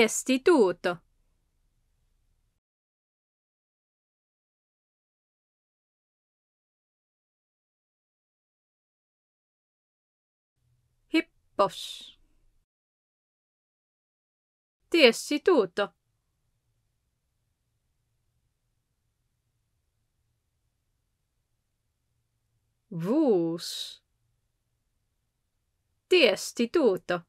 Istituto Hippos Tiestituto Vuus Tiestituto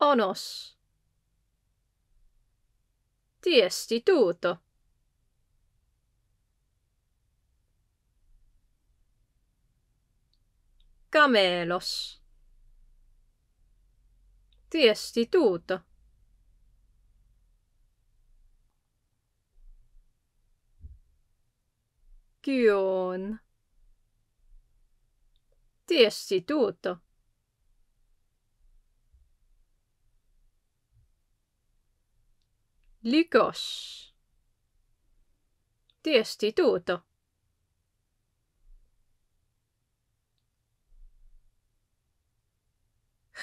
onos. Tiesti tuuto. kamelos, Tiesti tuuto. Kyon. Tiesti tuuto. Lycos. Destituto.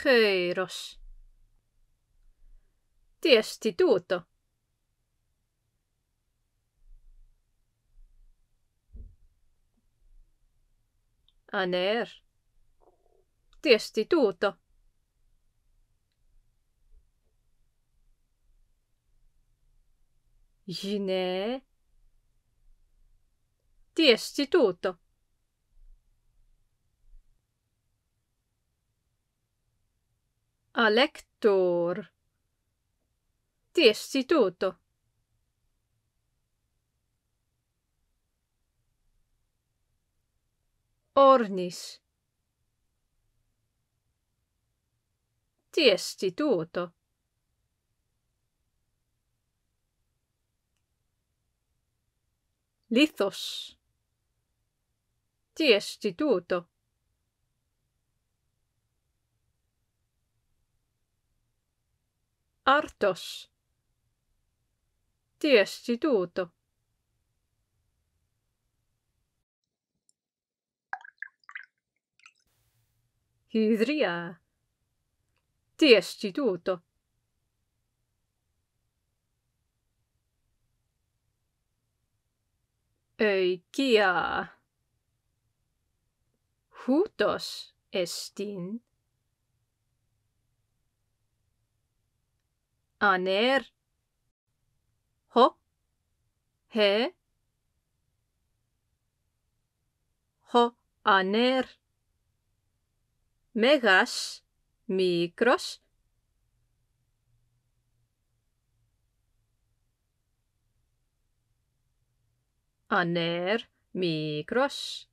Χέιρος. Destituto. Aner. Destituto. Gine. Ti è sti tutto. A lector. Ti tutto. Ornis. Ti tutto. lithos. Ti esti tuto. Artos. Ti esti tuto. Hydria. Ti Eikia. Hutos estin. Aner. Ho. He. Ho. Aner. Megas. Mikros. Mikros. انر میکروس،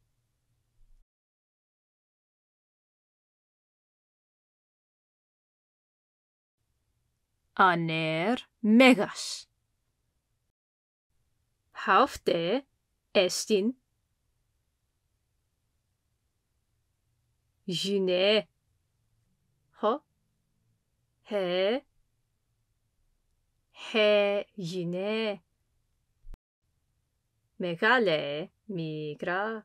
آنر مگس هفته، استین، ژنر، ه، ه، Megale, migra.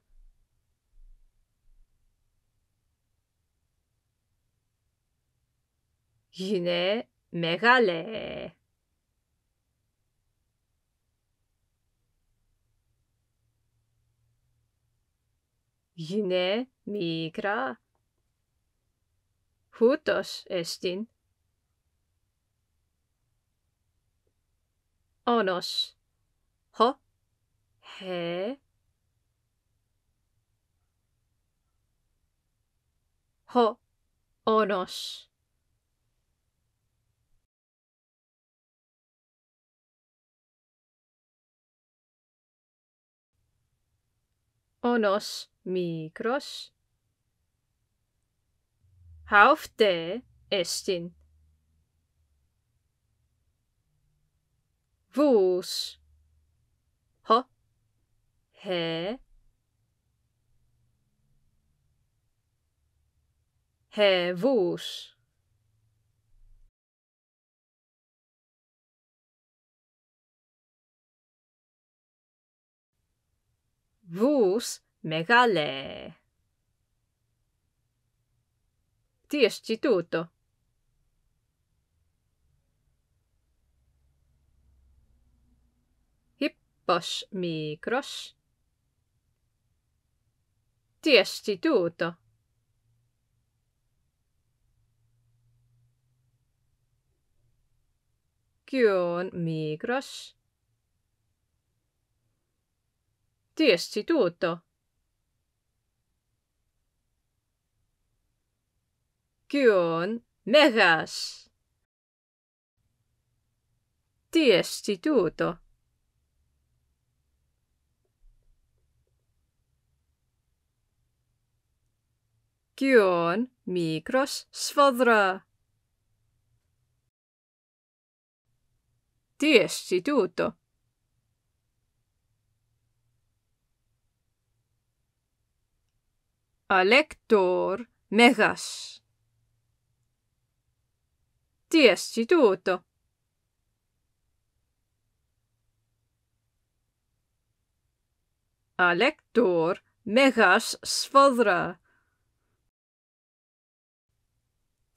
Gine, megale. Gine, migra. Koutos estin. Onos. Ho! he ho onos onos micros haufte estin vus H H βούς Μεγάλε. Τι εστί τούτο. Hippos, μικρός. Tiestituto. Kion migros? Tiestituto. Kion megas? Tiestituto. Gion Micros Sfodra. Diesti tuto. Alector megas. Diesti tuto. Alector megas Sfodra.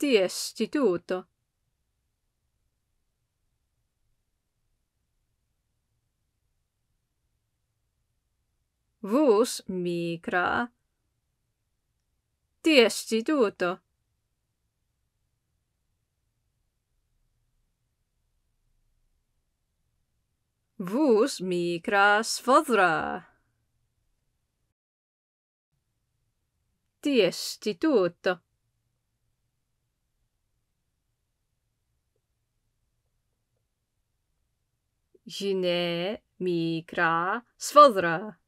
ti esti tuto. Vus micra. Ti esti tuto. Vus micra sfodra. Ti esti Jine, Mikra, Svodra.